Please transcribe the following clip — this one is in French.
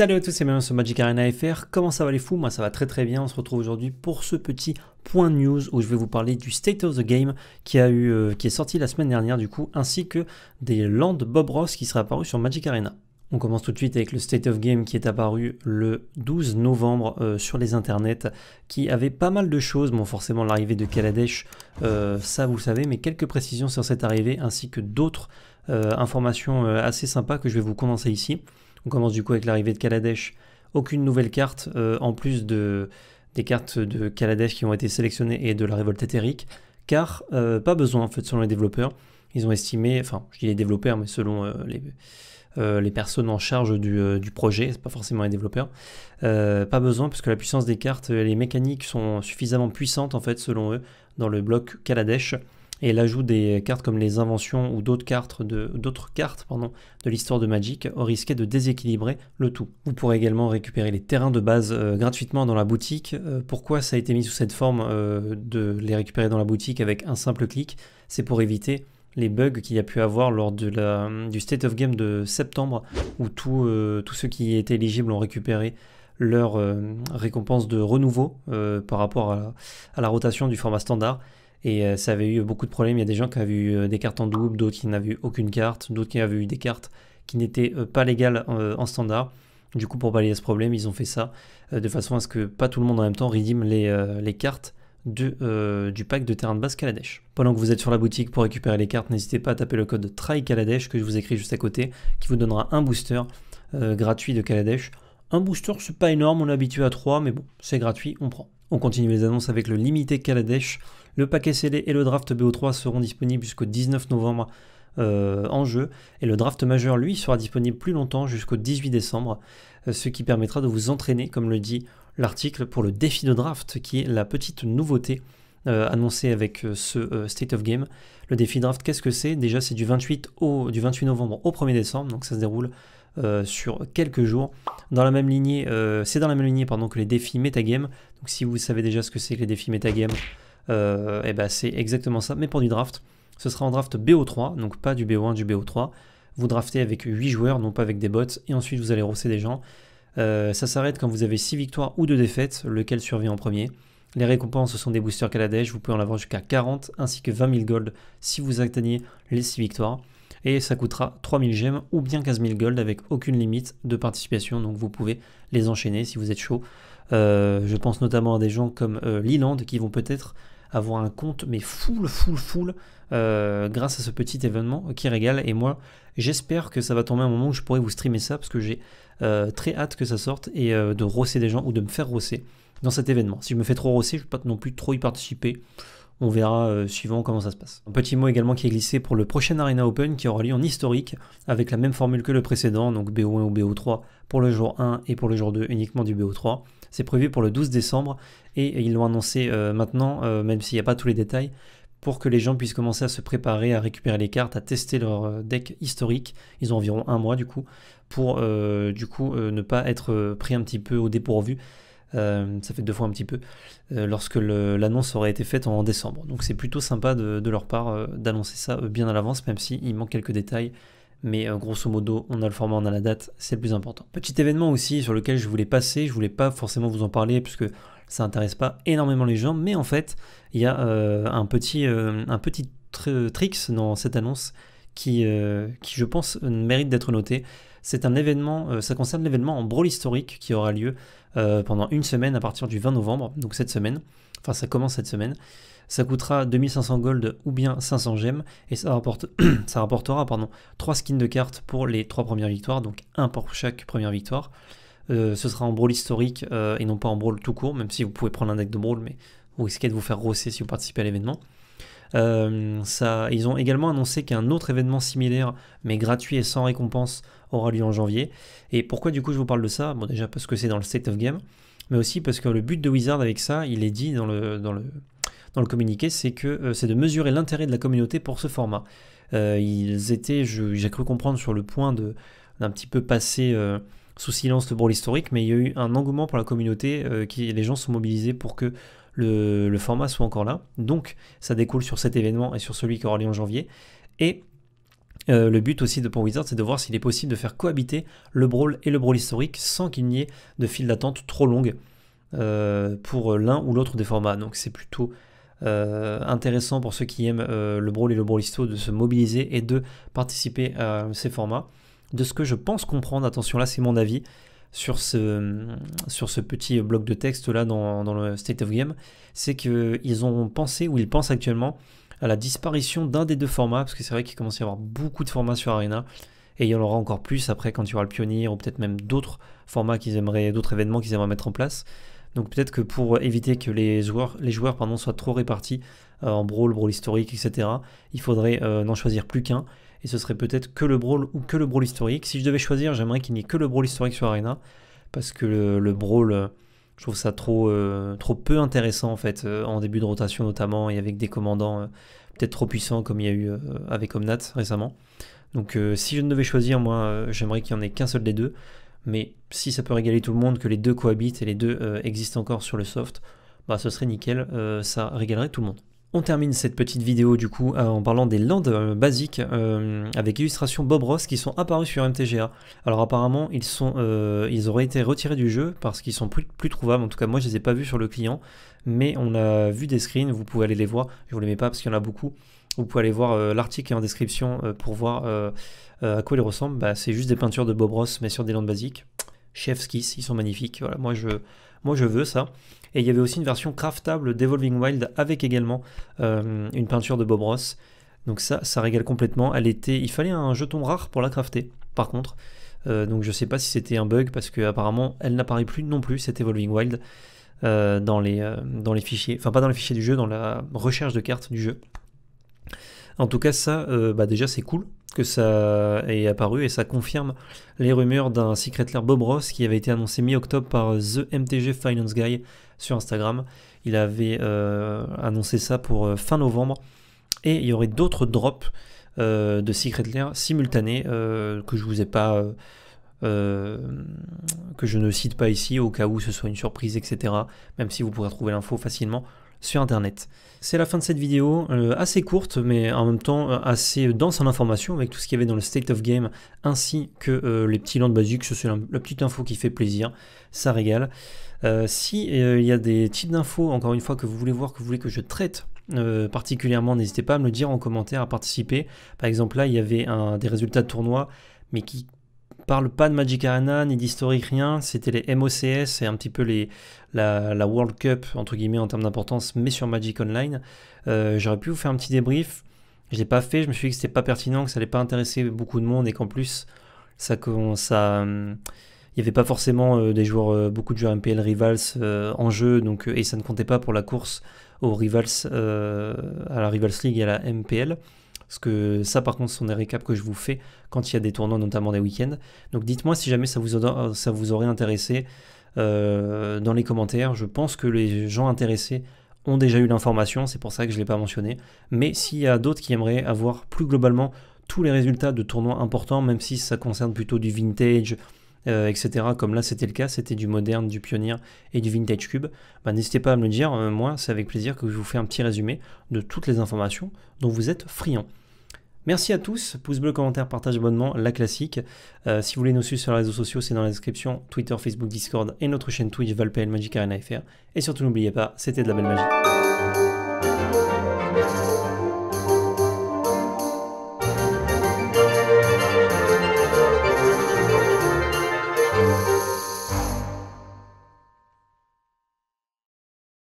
Salut à tous, c'est bienvenue sur Magic Arena FR. Comment ça va les fous Moi ça va très très bien. On se retrouve aujourd'hui pour ce petit point de news où je vais vous parler du State of the Game qui, a eu, euh, qui est sorti la semaine dernière du coup, ainsi que des lands Bob Ross qui sera apparu sur Magic Arena. On commence tout de suite avec le State of Game qui est apparu le 12 novembre euh, sur les internets, qui avait pas mal de choses, bon forcément l'arrivée de Kaladesh, euh, ça vous le savez, mais quelques précisions sur cette arrivée ainsi que d'autres informations assez sympas que je vais vous condenser ici. On commence du coup avec l'arrivée de Kaladesh. Aucune nouvelle carte euh, en plus de, des cartes de Kaladesh qui ont été sélectionnées et de la révolte éthérique, car euh, pas besoin en fait selon les développeurs. Ils ont estimé, enfin je dis les développeurs, mais selon euh, les, les, personnes en charge du, du projet, c'est pas forcément les développeurs, pas besoin puisque la puissance des cartes, et les mécaniques sont suffisamment puissantes en fait selon eux dans le bloc Kaladesh et l'ajout des cartes comme les inventions ou d'autres cartes de, d'autres cartes, de l'histoire de Magic risqué de déséquilibrer le tout. Vous pourrez également récupérer les terrains de base euh, gratuitement dans la boutique. Euh, pourquoi ça a été mis sous cette forme euh, de les récupérer dans la boutique avec un simple clic C'est pour éviter les bugs qu'il y a pu avoir lors de la, du State of Game de septembre où tous ceux qui étaient éligibles ont récupéré leur récompense de renouveau par rapport à la rotation du format standard et euh, ça avait eu beaucoup de problèmes. Il y a des gens qui avaient eu euh, des cartes en double, d'autres qui n'avaient eu aucune carte, d'autres qui avaient eu des cartes qui n'étaient euh, pas légales en standard. Du coup, pour balayer ce problème, ils ont fait ça de façon à ce que pas tout le monde en même temps redime les, cartes du pack de terrain de base Kaladesh. Pendant que vous êtes sur la boutique pour récupérer les cartes, n'hésitez pas à taper le code TRY que je vous écris juste à côté, qui vous donnera un booster gratuit de Kaladesh. Un booster, c'est pas énorme, on est habitué à trois, mais bon, c'est gratuit, on prend. On continue les annonces avec le limité Kaladesh. Le paquet scellé et le draft BO3 seront disponibles jusqu'au 19 novembre euh, en jeu. Et le draft majeur, lui, sera disponible plus longtemps jusqu'au 18 décembre, euh, ce qui permettra de vous entraîner, comme le dit l'article, pour le défi de draft, qui est la petite nouveauté euh, annoncée avec ce State of Game. Le défi draft, qu'est-ce que c'est Déjà, c'est du du 28 novembre au 1er décembre, donc ça se déroule euh, sur quelques jours. Dans la même lignée, euh, c'est dans la même lignée que les défis metagame. Donc si vous savez déjà ce que c'est que les défis metagame, euh, eh ben c'est exactement ça, mais pour du draft. Ce sera en draft BO3, donc pas du BO1, du BO3. Vous draftez avec 8 joueurs, non pas avec des bots, et ensuite vous allez rosser des gens. ça s'arrête quand vous avez 6 victoires ou 2 défaites, lequel survit en premier. Les récompenses sont des boosters Kaladesh, vous pouvez en avoir jusqu'à 40, ainsi que 20 000 gold si vous atteignez les 6 victoires et ça coûtera 3000 gemmes ou bien 15000 gold avec aucune limite de participation, donc vous pouvez les enchaîner si vous êtes chaud. Euh, je pense notamment à des gens comme euh, Liland qui vont peut-être avoir un compte mais full full full euh, grâce à ce petit événement qui régale et moi j'espère que ça va tomber un moment où je pourrai vous streamer ça parce que j'ai très hâte que ça sorte et de rosser des gens ou de me faire rosser dans cet événement. Si je me fais trop rosser, je ne vais pas non plus trop y participer. On verra euh, suivant comment ça se passe. Un petit mot également qui est glissé pour le prochain Arena Open qui aura lieu en historique avec la même formule que le précédent, donc BO1 ou BO3 pour le jour 1 et pour le jour 2 uniquement du BO3. C'est prévu pour le 12 décembre et ils l'ont annoncé euh, maintenant, euh, même s'il n'y a pas tous les détails, pour que les gens puissent commencer à se préparer, à récupérer les cartes, à tester leur deck historique. Ils ont environ un mois du coup, pour du coup ne pas être pris un petit peu au dépourvu euh, ça fait deux fois un petit peu, euh, lorsque l'annonce aurait été faite en décembre. Donc c'est plutôt sympa de, leur part euh, d'annoncer ça bien à l'avance, même s'il manque quelques détails. Mais grosso modo, on a le format, on a la date, c'est le plus important. Petit événement aussi sur lequel je voulais passer, je voulais pas forcément vous en parler puisque ça intéresse pas énormément les gens, mais en fait, il y a un petit, un petit tricks dans cette annonce qui, qui je pense, mérite d'être noté. C'est un événement, euh, ça concerne l'événement en brawl historique qui aura lieu euh, pendant une semaine à partir du 20 novembre, donc cette semaine. Enfin, ça commence cette semaine. Ça coûtera 2500 gold ou bien 500 gemmes et ça, rapporte, ça rapportera pardon, 3 skins de cartes pour les 3 premières victoires, donc un pour chaque première victoire. Euh, ce sera en brawl historique et non pas en brawl tout court, même si vous pouvez prendre un deck de brawl, mais vous risquez de vous faire rosser si vous participez à l'événement. Euh, ça, ils ont également annoncé qu'un autre événement similaire, mais gratuit et sans récompense, aura lieu en janvier. Et pourquoi du coup je vous parle de ça Bon déjà parce que c'est dans le State of Game, mais aussi parce que le but de Wizard avec ça, il est dit dans le, communiqué, c'est que euh, c'est de mesurer l'intérêt de la communauté pour ce format. Euh, ils étaient, j'ai cru comprendre, sur le point de d'un petit peu passer sous silence le brawl historique, mais il y a eu un engouement pour la communauté, qui les gens sont mobilisés pour que le, format soit encore là. Donc ça découle sur cet événement et sur celui qui aura lieu en janvier. Et euh, le but aussi de pour Wizard, c'est de voir s'il est possible de faire cohabiter le brawl et le brawl historique sans qu'il n'y ait de file d'attente trop longue euh, pour l'un ou l'autre des formats. Donc c'est plutôt euh, intéressant pour ceux qui aiment le brawl et le brawl historique de se mobiliser et de participer à ces formats. De ce que je pense comprendre, attention là c'est mon avis, sur ce, sur ce petit bloc de texte là dans, le State of Game, c'est qu'ils ont pensé, ou ils pensent actuellement, à la disparition d'un des deux formats, parce que c'est vrai qu'il commence à y avoir beaucoup de formats sur Arena, et il y en aura encore plus après quand il y aura le pionnier, ou peut-être même d'autres formats qu'ils aimeraient, d'autres événements qu'ils aimeraient mettre en place. Donc peut-être que pour éviter que les joueurs, les joueurs soient trop répartis euh, en brawl, brawl historique, etc., il faudrait euh, n'en choisir plus qu'un et ce serait peut-être que le brawl ou que le brawl historique. Si je devais choisir, j'aimerais qu'il n'y ait que le brawl historique sur Arena, parce que le, brawl, euh, je trouve ça trop, euh, trop peu intéressant en fait, euh, en début de rotation notamment, et avec des commandants peut-être trop puissants comme il y a eu avec Omnat récemment. Donc si je ne devais choisir, moi j'aimerais qu'il n'y en ait qu'un seul des deux, mais si ça peut régaler tout le monde, que les deux cohabitent et les deux existent encore sur le soft, bah ce serait nickel, ça régalerait tout le monde. On termine cette petite vidéo du coup euh, en parlant des landes euh, basiques euh, avec illustration Bob Ross qui sont apparus sur MTGA. Alors apparemment ils sont ils auraient été retirés du jeu parce qu'ils sont plus, trouvables. En tout cas moi je les ai pas vus sur le client, mais on a vu des screens. Vous pouvez aller les voir. Je vous les mets pas parce qu'il y en a beaucoup. Vous pouvez aller voir l'article en description pour voir à quoi ils ressemblent. Bah, c'est juste des peintures de Bob Ross mais sur des landes basiques chef's kiss, ils sont magnifiques. Voilà, moi je, moi je veux ça. Et il y avait aussi une version craftable d'Evolving Wild avec également euh, une peinture de Bob Ross. Donc ça, ça régale complètement. Elle était, il fallait un jeton rare pour la crafter. Par contre, euh, donc je sais pas si c'était un bug parce que apparemment elle n'apparaît plus non plus cette Evolving Wild euh, dans les dans les fichiers, enfin pas dans les fichiers du jeu, dans la recherche de cartes du jeu. En tout cas, ça, bah, déjà c'est cool que ça est apparu et ça confirme les rumeurs d'un Secret Lair Bob Ross qui avait été annoncé mi-octobre par euh, The MTG Finance Guy sur Instagram. Il avait euh, annoncé ça pour euh, fin novembre et il y aurait d'autres drops de Secret Lair simultanés que je vous ai pas euh, que je ne cite pas ici au cas où ce soit une surprise, etc. Même si vous pourrez trouver l'info facilement sur internet. C'est la fin de cette vidéo, euh, assez courte mais en même temps euh, assez dense en information avec tout ce qu'il y avait dans le State of Game ainsi que les petits landes basiques, c'est la, la, petite info qui fait plaisir, ça régale. si il y a des types d'infos encore une fois que vous voulez voir, que vous voulez que je traite particulièrement, n'hésitez pas à me le dire en commentaire, à participer. Par exemple là il y avait un, des résultats de tournoi mais qui parle pas de Magic Arena ni d'historique, rien. C'était les MOCS et un petit peu les, la, World Cup, entre guillemets, en termes d'importance, mais sur Magic Online. Euh, j'aurais pu vous faire un petit débrief. Je l'ai pas fait, je me suis dit que c'était pas pertinent, que ça allait pas intéresser beaucoup de monde et qu'en plus, ça. Hum, il n'y avait pas forcément euh, des joueurs, euh, beaucoup de joueurs MPL Rivals en jeu, donc, et ça ne comptait pas pour la course aux Rivals, à la Rivals League et à la MPL. Parce que ça, par contre, ce sont des récaps que je vous fais quand il y a des tournois, notamment des week-ends. Donc dites-moi si jamais ça vous, ça vous aurait intéressé euh, dans les commentaires. Je pense que les gens intéressés ont déjà eu l'information, c'est pour ça que je ne l'ai pas mentionné. Mais s'il y a d'autres qui aimeraient avoir plus globalement tous les résultats de tournois importants, même si ça concerne plutôt du vintage, euh, etc. Comme là c'était le cas, c'était du moderne, du pionnier et du vintage cube. Bah, n'hésitez pas à me le dire, euh, moi c'est avec plaisir que je vous fais un petit résumé de toutes les informations dont vous êtes friand. Merci à tous, pouce bleu, commentaire, partage, abonnement, la classique. Euh, si vous voulez nous suivre sur les réseaux sociaux, c'est dans la description, Twitter, Facebook, Discord et notre chaîne Twitch valpen Magic Arena FR. Et surtout n'oubliez pas, c'était de la belle magie.